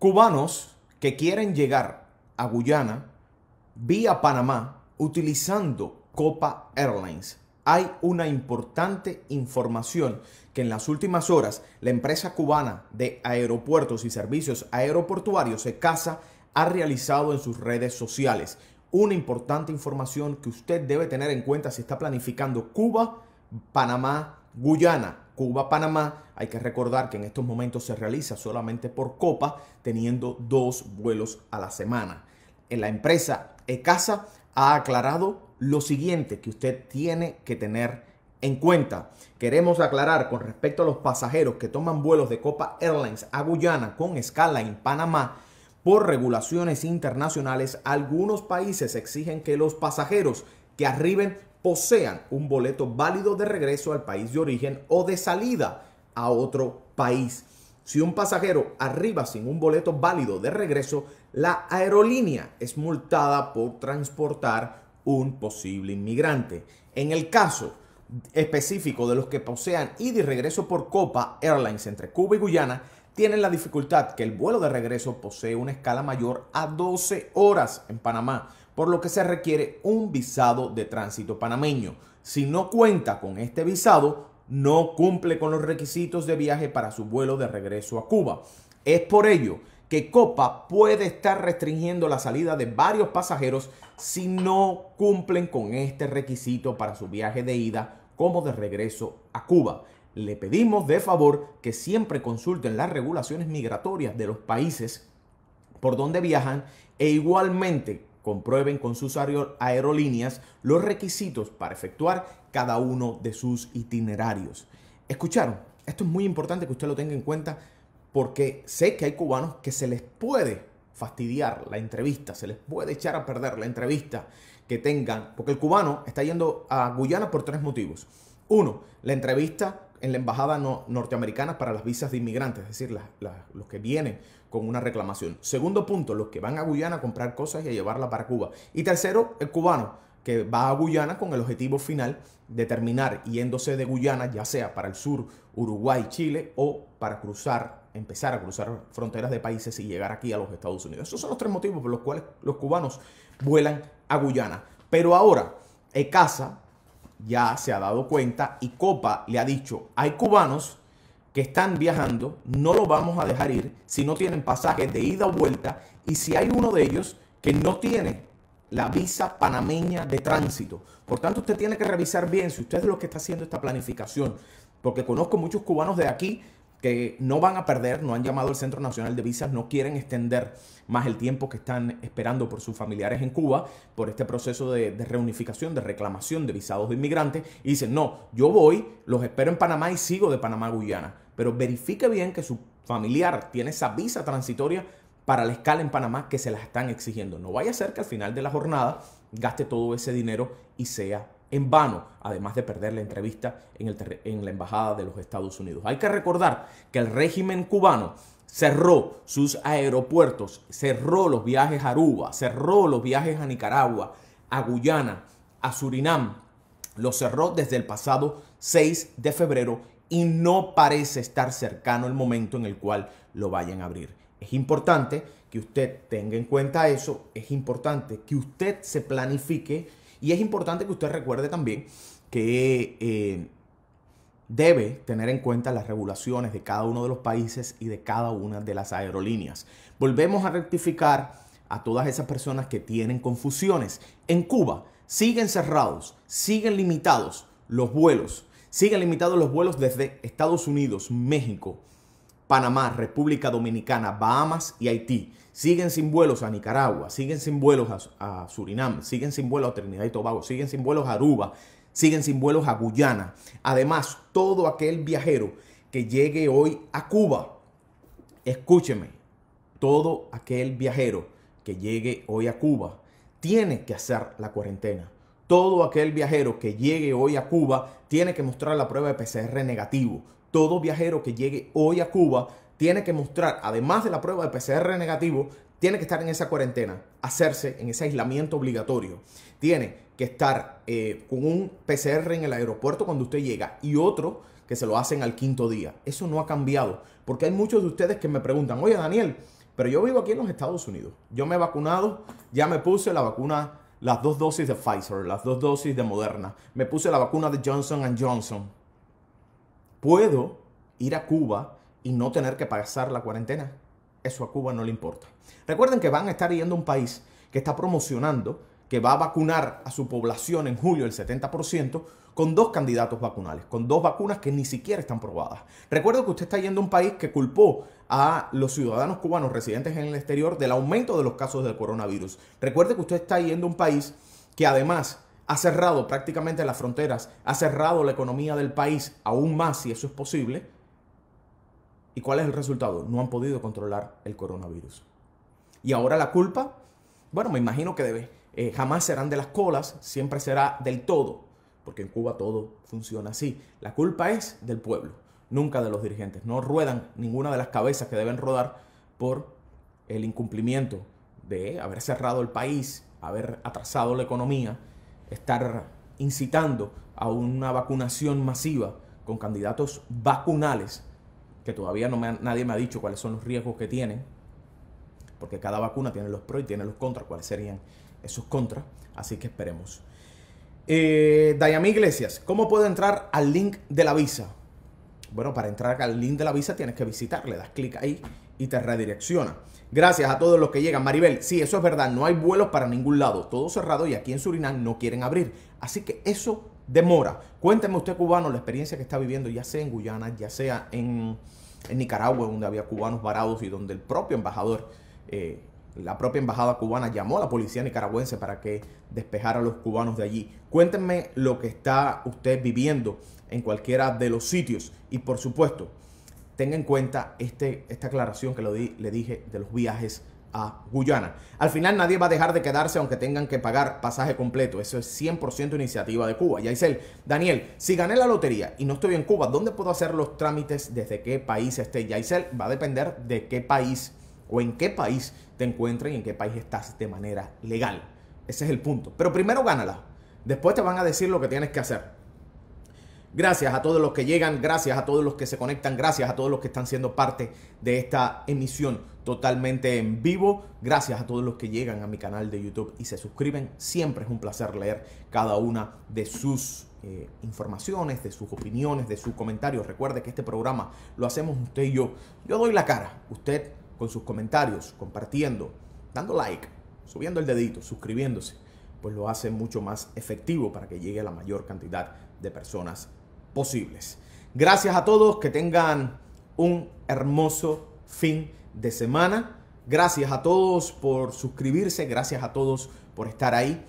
Cubanos que quieren llegar a Guyana vía Panamá utilizando Copa Airlines. Hay una importante información que en las últimas horas la empresa cubana de aeropuertos y servicios aeroportuarios, E-Casa ha realizado en sus redes sociales. Una importante información que usted debe tener en cuenta si está planificando Cuba, Panamá, Guyana Cuba-Panamá. Hay que recordar que en estos momentos se realiza solamente por copa, teniendo dos vuelos a la semana. En eh, la empresa ECASA ha aclarado lo siguiente que usted tiene que tener en cuenta. Queremos aclarar con respecto a los pasajeros que toman vuelos de Copa Airlines a Guyana con escala en Panamá. Por regulaciones internacionales, algunos países exigen que los pasajeros que arriben posean un boleto válido de regreso al país de origen o de salida a otro país. Si un pasajero arriba sin un boleto válido de regreso, la aerolínea es multada por transportar un posible inmigrante. En el caso específico de los que posean ida y regreso por Copa Airlines entre Cuba y Guyana, tienen la dificultad que el vuelo de regreso posee una escala mayor a 12 horas en Panamá, por lo que se requiere un visado de tránsito panameño. Si no cuenta con este visado, no cumple con los requisitos de viaje para su vuelo de regreso a Cuba. Es por ello que Copa puede estar restringiendo la salida de varios pasajeros si no cumplen con este requisito para su viaje de ida como de regreso a Cuba. Le pedimos de favor que siempre consulten las regulaciones migratorias de los países por donde viajan e igualmente comprueben con sus aerolíneas los requisitos para efectuar cada uno de sus itinerarios. ¿Escucharon? Esto es muy importante que usted lo tenga en cuenta porque sé que hay cubanos que se les puede fastidiar la entrevista, se les puede echar a perder la entrevista que tengan, porque el cubano está yendo a Guyana por tres motivos. Uno, la entrevista en la embajada norteamericana para las visas de inmigrantes, es decir, los que vienen con una reclamación. Segundo punto, los que van a Guyana a comprar cosas y a llevarla para Cuba. Y tercero, el cubano, que va a Guyana con el objetivo final de terminar yéndose de Guyana, ya sea para el sur, Uruguay, Chile, o para cruzar, empezar a cruzar fronteras de países y llegar aquí a los Estados Unidos. Esos son los tres motivos por los cuales los cubanos vuelan a Guyana. Pero ahora, ECASA, ya se ha dado cuenta y Copa le ha dicho, hay cubanos que están viajando, no lo vamos a dejar ir si no tienen pasajes de ida o vuelta y si hay uno de ellos que no tiene la visa panameña de tránsito. Por tanto, usted tiene que revisar bien si usted es lo que está haciendo esta planificación, porque conozco muchos cubanos de aquí que no van a perder, no han llamado al Centro Nacional de Visas, no quieren extender más el tiempo que están esperando por sus familiares en Cuba, por este proceso de, reunificación, de reclamación de visados de inmigrantes, y dicen, no, yo voy, los espero en Panamá y sigo de Panamá a Guyana, pero verifique bien que su familiar tiene esa visa transitoria para la escala en Panamá que se las están exigiendo. No vaya a ser que al final de la jornada gaste todo ese dinero y sea en vano, además de perder la entrevista en, la Embajada de los Estados Unidos. Hay que recordar que el régimen cubano cerró sus aeropuertos, cerró los viajes a Aruba, cerró los viajes a Nicaragua, a Guyana, a Surinam, lo cerró desde el pasado 6 de febrero y no parece estar cercano el momento en el cual lo vayan a abrir. Es importante que usted tenga en cuenta eso, es importante que usted se planifique y es importante que usted recuerde también que eh, debe tener en cuenta las regulaciones de cada uno de los países y de cada una de las aerolíneas. Volvemos a rectificar a todas esas personas que tienen confusiones. En Cuba siguen cerrados, siguen limitados los vuelos, siguen limitados los vuelos desde Estados Unidos, México, Panamá, República Dominicana, Bahamas y Haití. Siguen sin vuelos a Nicaragua, siguen sin vuelos a, Surinam, siguen sin vuelos a Trinidad y Tobago, siguen sin vuelos a Aruba, siguen sin vuelos a Guyana. Además, todo aquel viajero que llegue hoy a Cuba, escúcheme, todo aquel viajero que llegue hoy a Cuba tiene que hacer la cuarentena. Todo aquel viajero que llegue hoy a Cuba tiene que mostrar la prueba de PCR negativo todo viajero que llegue hoy a Cuba tiene que mostrar, además de la prueba de PCR negativo, tiene que estar en esa cuarentena, hacerse en ese aislamiento obligatorio. Tiene que estar eh, con un PCR en el aeropuerto cuando usted llega y otro que se lo hacen al quinto día. Eso no ha cambiado, porque hay muchos de ustedes que me preguntan, oye Daniel, pero yo vivo aquí en los Estados Unidos, yo me he vacunado, ya me puse la vacuna, las dos dosis de Pfizer, las dos dosis de Moderna, me puse la vacuna de Johnson ⁇ Johnson puedo ir a Cuba y no tener que pasar la cuarentena. Eso a Cuba no le importa. Recuerden que van a estar yendo a un país que está promocionando que va a vacunar a su población en julio el 70% con dos candidatos vacunales, con dos vacunas que ni siquiera están probadas. Recuerdo que usted está yendo a un país que culpó a los ciudadanos cubanos residentes en el exterior del aumento de los casos del coronavirus. Recuerde que usted está yendo a un país que además ha cerrado prácticamente las fronteras, ha cerrado la economía del país aún más si eso es posible. ¿Y cuál es el resultado? No han podido controlar el coronavirus. Y ahora la culpa, bueno, me imagino que debe, eh, jamás serán de las colas, siempre será del todo, porque en Cuba todo funciona así. La culpa es del pueblo, nunca de los dirigentes. No ruedan ninguna de las cabezas que deben rodar por el incumplimiento de haber cerrado el país, haber atrasado la economía estar incitando a una vacunación masiva con candidatos vacunales, que todavía no nadie me ha dicho cuáles son los riesgos que tienen, porque cada vacuna tiene los pros y tiene los contras, cuáles serían esos contras, así que esperemos. Eh, Dayami Iglesias, ¿cómo puedo entrar al link de la visa? Bueno, para entrar al link de la visa tienes que visitar, le das clic ahí y te redirecciona. Gracias a todos los que llegan. Maribel, sí, eso es verdad, no hay vuelos para ningún lado, todo cerrado y aquí en Surinam no quieren abrir. Así que eso demora. Cuénteme usted, cubano, la experiencia que está viviendo, ya sea en Guyana, ya sea en, Nicaragua, donde había cubanos varados y donde el propio embajador, eh, la propia embajada cubana llamó a la policía nicaragüense para que despejara a los cubanos de allí. Cuéntenme lo que está usted viviendo en cualquiera de los sitios y por supuesto, tenga en cuenta este, esta aclaración que le, le dije de los viajes a Guyana. Al final nadie va a dejar de quedarse aunque tengan que pagar pasaje completo. Eso es 100% iniciativa de Cuba. Yaisel, Daniel, si gané la lotería y no estoy en Cuba, ¿dónde puedo hacer los trámites desde qué país esté? Yaisel, va a depender de qué país o en qué país te encuentres y en qué país estás de manera legal. Ese es el punto. Pero primero gánala. Después te van a decir lo que tienes que hacer. Gracias a todos los que llegan, gracias a todos los que se conectan, gracias a todos los que están siendo parte de esta emisión totalmente en vivo. Gracias a todos los que llegan a mi canal de YouTube y se suscriben. Siempre es un placer leer cada una de sus eh, informaciones, de sus opiniones, de sus comentarios. Recuerde que este programa lo hacemos usted y yo. Yo doy la cara. Usted con sus comentarios, compartiendo, dando like, subiendo el dedito, suscribiéndose, pues lo hace mucho más efectivo para que llegue a la mayor cantidad de personas posibles. Gracias a todos, que tengan un hermoso fin de semana. Gracias a todos por suscribirse, gracias a todos por estar ahí.